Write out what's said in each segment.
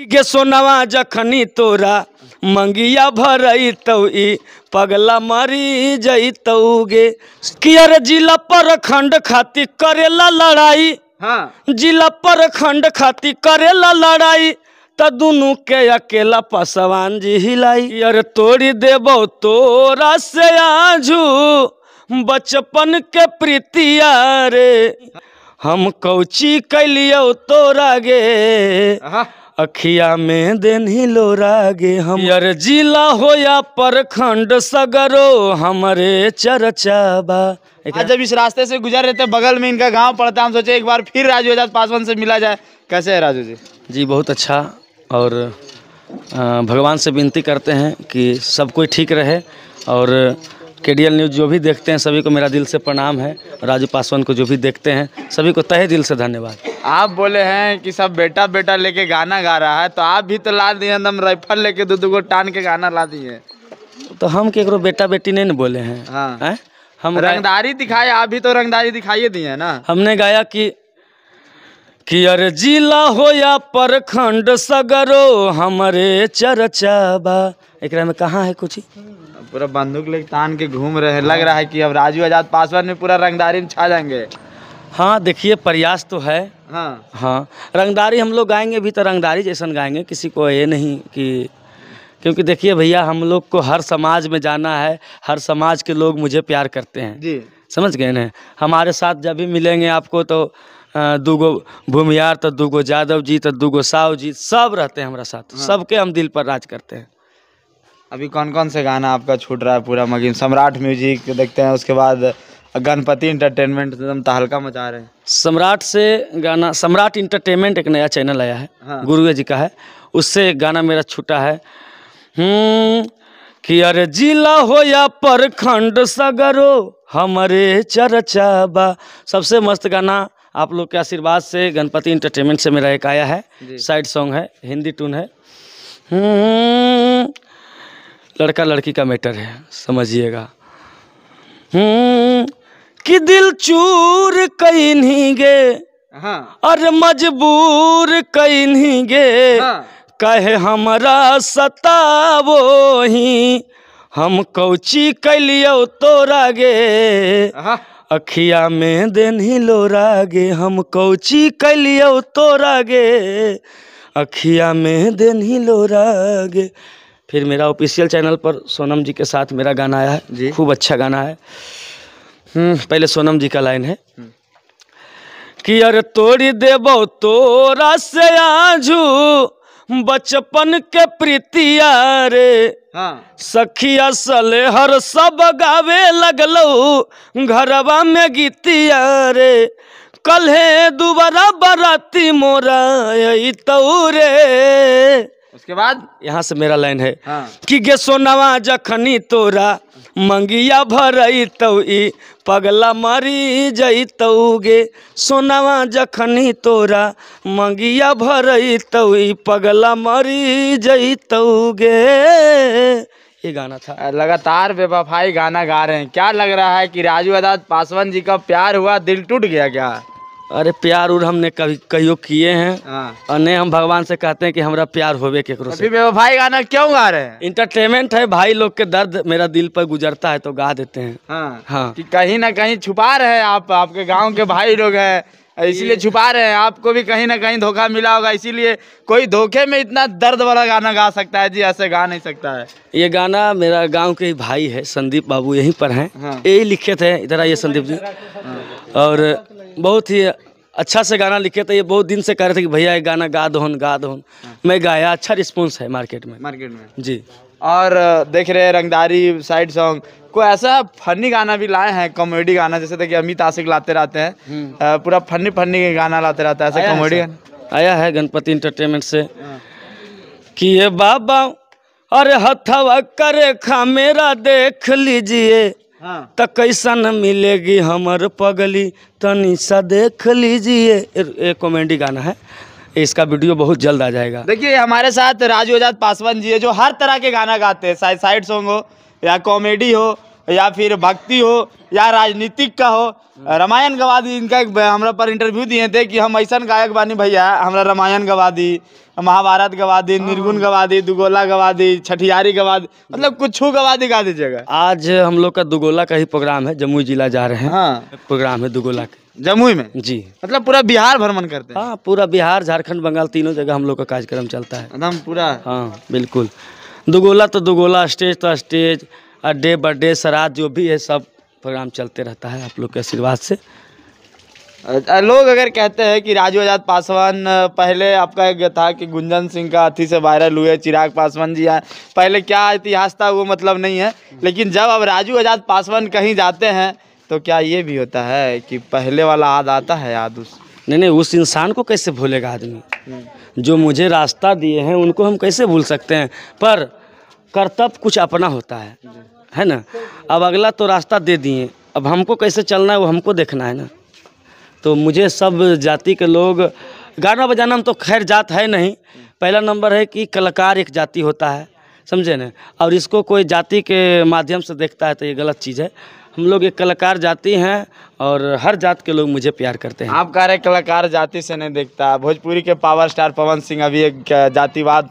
कि गे सोनावा जखनी तोरा मंगिया भर तो पगला मरी जई तो गे कियर जिला पर खंड खाती करेला लड़ाई हाँ। जिला पर खंड खाती करेला लड़ाई त दुनु के अकेला पसवान जी हिलाई यार तोड़ी देब तोरा से आजू बचपन के प्रीतिया रे हम कौची कैलियो तोरा गे हाँ। अखिया में देनी लो रागे हम यार जिला हो या प्रखंड सगरो हमारे चरचा बा आज अच्छा, जब इस रास्ते से गुजर रहे थे बगल में इनका गांव पड़ता हम सोचे एक बार फिर राजू आजाद पासवान से मिला जाए कैसे है राजू जी जी बहुत अच्छा और भगवान से विनती करते हैं कि सब कोई ठीक रहे और के डी न्यूज़ जो भी देखते हैं सभी को मेरा दिल से प्रणाम है राजू पासवान को जो भी देखते हैं सभी को तहे दिल से धन्यवाद आप बोले हैं कि सब बेटा बेटा लेके गाना गा रहा है तो आप भी तो ला दिए एकदम राइफल लेके दो दो टान के गाना ला दिए तो हम केकरो बेटा बेटी नहीं बोले हैं हाँ है? हम रंगदारी दिखाए आप भी तो रंगदारी दिखाइए दिए ना हमने गाया कि कियर जिला हो या प्रखंड सगरो हमारे चर्चा बा एक में कहाँ है कुछ पूरा बंदूक ले तान के घूम रहे हैं लग रहा है कि अब राजू आजाद पासवान में पूरा रंगदारी में छा जाएंगे हाँ देखिए प्रयास तो है हाँ हाँ रंगदारी हम लोग गाएंगे भी तो रंगदारी जैसा गाएंगे किसी को ये नहीं कि क्योंकि देखिए भैया हम लोग को हर समाज में जाना है हर समाज के लोग मुझे प्यार करते हैं जी समझ गए ना हमारे साथ जब भी मिलेंगे आपको तो दूगो भूमिहार तो दूगो यादव जी तो दूगो साहु जी सब रहते हैं हमारा साथ हाँ। सबके हम दिल पर राज करते हैं अभी कौन कौन से गाना आपका छूट रहा है पूरा मगिन सम्राट म्यूजिक देखते हैं उसके बाद गणपति इंटरटेनमेंट एकदम तहलका मचा रहे हैं सम्राट से गाना सम्राट इंटरटेनमेंट एक नया चैनल आया है हाँ। गुरु जी का है उससे गाना मेरा छूटा है हम्म, कि अरे जिला हो या प्रखंड सगरो हमारे चरचा बा सबसे मस्त गाना आप लोग के आशीर्वाद से गणपति इंटरटेनमेंट से मेरा एक आया है साइड सॉन्ग है हिंदी टून है हम्म, लड़का लड़की का मैटर है समझिएगा हम्म, कि दिल चूर कहीं नहीं गे हाँ। और मजबूर कई नहीं गे हाँ। कहे सता वो ही हम कौची कैलियो तोरा गे अखिया में देनी लोरा गे हम कौची कैलियो तोरा गे अखिया में देनी लोरा गे फिर मेरा ऑफिशियल चैनल पर सोनम जी के साथ मेरा गाना आया है जी खूब अच्छा गाना है हम्म, पहले सोनम जी का लाइन है हम्म। कि अरे तोड़ी देबो तोरा से आजू बचपन के प्रीतिया रे हाँ। सखिया सले हर सब गावे लगल घरवा में गीतिया रे कल्हे दुबरा बराती मोरा तौरे उसके बाद यहाँ से मेरा लाइन है हाँ। कि गे सोनवा जखनी तोरा मंगिया भरई तो पगला मरी गे सोनावा जखनी तोरा मंगिया भर तो पगला मरी जईतौगे ये गाना था लगातार बेबाफाई गाना गा रहे हैं क्या लग रहा है कि राजू आजाद पासवान जी का प्यार हुआ दिल टूट गया क्या अरे प्यार उर हमने कभी कहियो किए हैं हाँ। और नहीं हम भगवान से कहते हैं कि हमारा प्यार होवे केकरो से अभी भाई गाना क्यों गा रहे हैं इंटरटेनमेंट है भाई लोग के दर्द मेरा दिल पर गुजरता है तो गा देते हैं हाँ, हाँ। कि कहीं ना कहीं छुपा रहे आप आपके गांव के भाई लोग हैं इसीलिए छुपा रहे हैं आपको भी कहीं ना कहीं धोखा मिला होगा इसीलिए कोई धोखे में इतना दर्द वाला गाना गा सकता है जी ऐसे गा नहीं सकता है ये गाना मेरा गांव के भाई है संदीप बाबू यहीं पर हैं हाँ। यही लिखे थे इधर आइए संदीप जी और बहुत ही अच्छा से गाना लिखे थे ये बहुत दिन से कह रहे थे कि भैया ये गाना गा दोन गा दोन हाँ। मैं गाया अच्छा रिस्पॉन्स है मार्केट में मार्केट में जी और देख रहे हैं रंगदारी साइड सॉन्ग को ऐसा फनी गाना भी लाए हैं कॉमेडी गाना जैसे देखिए अमित आशिक लाते रहते हैं हम्म। पूरा फनी फनी गाना लाते रहता है ऐसा कॉमेडी आया है गणपति इंटरटेनमेंट से हाँ। कि ये बाबा अरे हथवा करे खा मेरा देख लीजिए हाँ। तो कैसन मिलेगी हमर पगली तनी सा देख लीजिए एक कॉमेडी गाना है इसका वीडियो बहुत जल्द आ जाएगा देखिए हमारे साथ राजू आजाद पासवान जी है जो हर तरह के गाना गाते हैं साइड साइड सॉन्ग हो या कॉमेडी हो या फिर भक्ति हो या राजनीतिक का हो रामायण गवादी इनका एक हमरा पर इंटरव्यू दिए थे कि हम ऐसा गायक बानी भैया हमारा रामायण गवादी महाभारत गवादी हाँ। निर्गुण गवादी दुगोला गवादी छठियारी गवादी मतलब कुछ गवादी गा दीजिएगा आज हम लोग का दुगोला का ही प्रोग्राम है जमुई जिला जा रहे हैं हाँ। प्रोग्राम है दुगोला का जमुई में जी मतलब पूरा बिहार भ्रमण करते हैं हाँ पूरा बिहार झारखंड बंगाल तीनों जगह हम लोग का कार्यक्रम चलता है एकदम मतलब पूरा हाँ बिल्कुल दुगोला तो दुगोला स्टेज तो स्टेज अड्डे डे सराद जो भी है सब प्रोग्राम चलते रहता है आप लोग के आशीर्वाद से अच्छा, लोग अगर कहते हैं कि राजू आजाद पासवान पहले आपका एक था कि गुंजन सिंह का अथी से वायरल हुए चिराग पासवान जी आए पहले क्या इतिहास था वो मतलब नहीं है लेकिन जब अब राजू आजाद पासवान कहीं जाते हैं तो क्या ये भी होता है कि पहले वाला याद आता है याद उस नहीं नहीं उस इंसान को कैसे भूलेगा आदमी हम्म। जो मुझे रास्ता दिए हैं उनको हम कैसे भूल सकते हैं पर कर्तव्य कुछ अपना होता है है ना अब अगला तो रास्ता दे दिए अब हमको कैसे चलना है वो हमको देखना है ना तो मुझे सब जाति के लोग गाना बजाना हम तो खैर जात है नहीं पहला नंबर है कि कलाकार एक जाति होता है समझे ना और इसको कोई जाति के माध्यम से देखता है तो ये गलत चीज़ है हम लोग एक कलाकार जाति हैं और हर जात के लोग मुझे प्यार करते हैं आप कह रहे कलाकार जाति से नहीं देखता भोजपुरी के पावर स्टार पवन सिंह अभी एक जातिवाद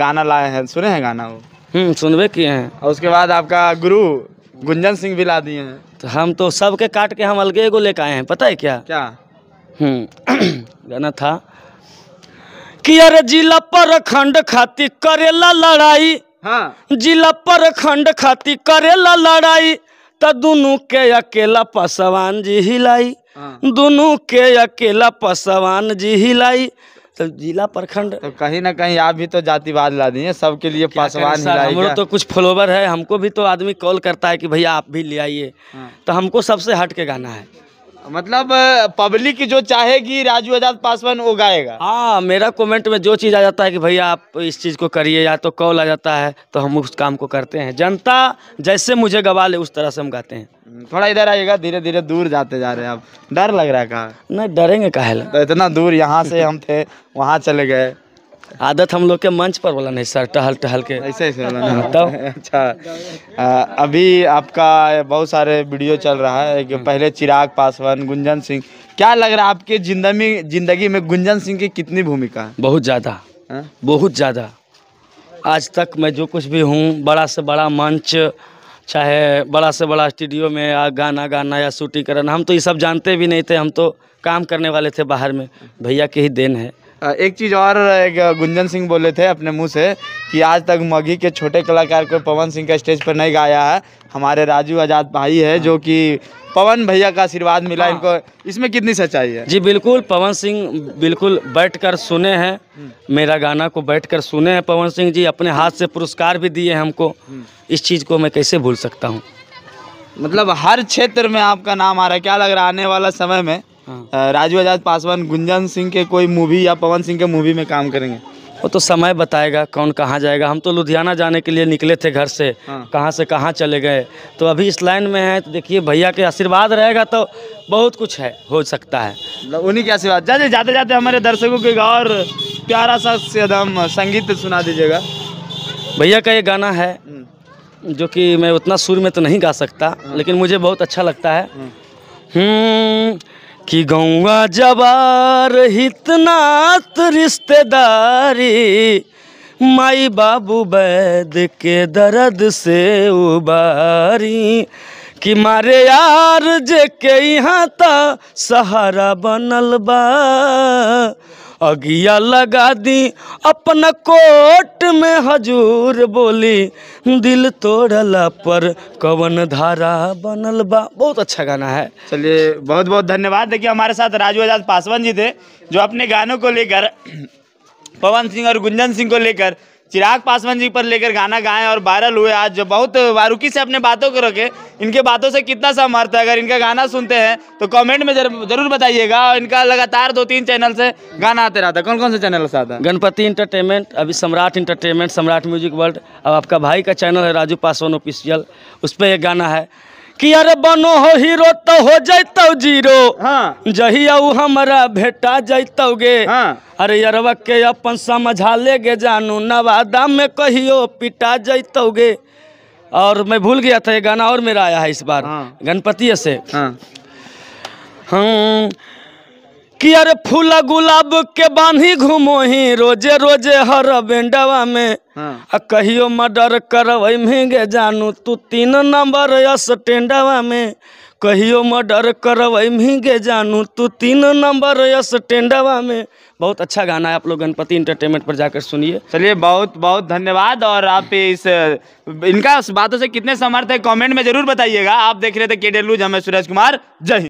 गाना लाए हैं सुने हैं गाना वो हम्म, सुनबे किए हैं और उसके बाद आपका गुरु गुंजन सिंह भी ला दिए हैं तो हम तो सबके काट के हम अलगे को लेकर आए हैं पता है क्या क्या हम्म, गाना था कि अरे जिला पर खंड खाती करेला लड़ाई हाँ जिला पर खंड खाती करेला लड़ाई दोनों के अकेला पसवान जी हिलाई हाँ। दोनों के अकेला पसवान जी हिलाई तो जिला प्रखंड तो कहीं ना कहीं आप भी तो जातिवाद ला दिए सबके लिए पासवान सर तो कुछ फॉलोवर है हमको भी तो आदमी कॉल करता है कि भैया आप भी ले आइए हाँ। तो हमको सबसे हट के गाना है मतलब पब्लिक जो चाहेगी राजू आजाद पासवान वो गाएगा हाँ मेरा कमेंट में जो चीज़ आ जाता है कि भैया आप इस चीज़ को करिए या तो कॉल आ जाता है तो हम उस काम को करते हैं जनता जैसे मुझे गवा ले उस तरह से हम गाते हैं हम्म, थोड़ा इधर आइएगा धीरे धीरे दूर जाते जा रहे हैं आप डर लग रहा है कहा नहीं डरेंगे काहे तो इतना दूर यहाँ से हम थे वहाँ चले गए आदत हम लोग के मंच पर बोला नहीं सर टहल टहल के ऐसे ऐसे हाँ, तो अच्छा अभी आपका बहुत सारे वीडियो चल रहा है कि पहले चिराग पासवान गुंजन सिंह क्या लग रहा है आपके जिंदगी जिंदगी में गुंजन सिंह की कितनी भूमिका है बहुत ज़्यादा हाँ? बहुत ज़्यादा आज तक मैं जो कुछ भी हूँ बड़ा से बड़ा मंच चाहे बड़ा से बड़ा स्टूडियो में या गाना गाना या शूटिंग करना हम तो ये सब जानते भी नहीं थे हम तो काम करने वाले थे बाहर में भैया की ही देन है एक चीज़ और गुंजन सिंह बोले थे अपने मुंह से कि आज तक मगही के छोटे कलाकार को पवन सिंह का स्टेज पर नहीं गाया है हमारे राजू आज़ाद भाई है जो कि पवन भैया का आशीर्वाद मिला हाँ। इनको इसमें कितनी सच्चाई है जी बिल्कुल पवन सिंह बिल्कुल बैठकर सुने हैं हम्म। मेरा गाना को बैठकर सुने हैं पवन सिंह जी अपने हाथ से पुरस्कार भी दिए हमको हम्म। इस चीज़ को मैं कैसे भूल सकता हूँ मतलब हर क्षेत्र में आपका नाम आ रहा है क्या लग रहा है आने वाला समय में हाँ। राजू आजाद पासवान गुंजन सिंह के कोई मूवी या पवन सिंह के मूवी में काम करेंगे वो तो समय बताएगा कौन कहाँ जाएगा हम तो लुधियाना जाने के लिए निकले थे घर से हाँ। कहाँ से कहाँ चले गए तो अभी इस लाइन में है तो देखिए भैया के आशीर्वाद रहेगा तो बहुत कुछ है हो सकता है मतलब उन्हीं के आशीर्वाद जाते जाते जाते हमारे दर्शकों के और प्यारा सा एकदम संगीत सुना दीजिएगा भैया का ये गाना है हम्म। जो कि मैं उतना सुर में तो नहीं गा सकता हाँ। लेकिन मुझे बहुत अच्छा लगता है हाँ। हम्म, कि गौवा जवार हितनात रिश्तेदारी माई बाबू बैद के दर्द से उबारी कि मारे यार जे के यहाँ ता सहारा बनल बा अगिया लगा दी अपना कोट में हजूर बोली दिल तोड़ला पर कवन धारा बनल बा बहुत अच्छा गाना है चलिए बहुत बहुत धन्यवाद देखिए हमारे साथ राजू आजाद पासवान जी थे जो अपने गानों को लेकर पवन सिंह और गुंजन सिंह को लेकर चिराग पासवान जी पर लेकर गाना गाएं और वायरल हुए आज जो बहुत बारूकी से अपने बातों को रखे इनके बातों से कितना समर्थ है अगर इनका गाना सुनते हैं तो कमेंट में जरूर बताइएगा और इनका लगातार दो तीन चैनल से गाना आते रहता है कौन कौन से चैनल से आता है गणपति इंटरटेनमेंट अभी सम्राट इंटरटेनमेंट सम्राट म्यूजिक वर्ल्ड अब आपका भाई का चैनल है राजू पासवान ऑफिशियल उस पर एक गाना है कि अरे बनो हो हीरो तो हो जैतौ जीरो हाँ। जहिया हमारा भेटा जैतौ गे हाँ। अरे अरवा के अपन समझा ले गे जानू नवादा में कहियो पिटा जैतौ गे और मैं भूल गया था ये गाना और मेरा आया है इस बार हाँ। गणपति से हाँ। हाँ। कि अरे फूल गुलाब के बांधी घूमो ही रोजे रोजे हर बेंडवा में हाँ। आ कहियो मर्डर करवई महंगे जानू तू तीन नंबर स्टेंडवा में कहियो मर्डर करवई महंगे जानू तू तीन नंबर स्टेंडवा में बहुत अच्छा गाना है आप लोग गणपति इंटरटेनमेंट पर जाकर सुनिए चलिए बहुत बहुत धन्यवाद और आप इस इनका बातों से कितने समर्थ है कमेंट में जरूर बताइएगा आप देख रहे थे के डेलूज हमें सूरज कुमार जय